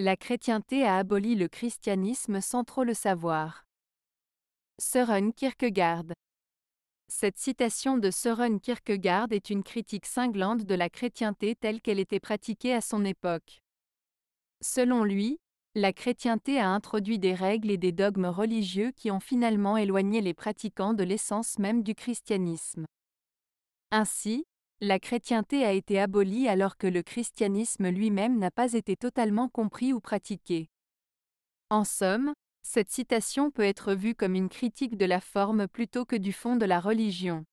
La chrétienté a aboli le christianisme sans trop le savoir. Søren Kierkegaard. Cette citation de Søren Kierkegaard est une critique cinglante de la chrétienté telle qu'elle était pratiquée à son époque. Selon lui, la chrétienté a introduit des règles et des dogmes religieux qui ont finalement éloigné les pratiquants de l'essence même du christianisme. Ainsi, la chrétienté a été abolie alors que le christianisme lui-même n'a pas été totalement compris ou pratiqué. En somme, cette citation peut être vue comme une critique de la forme plutôt que du fond de la religion.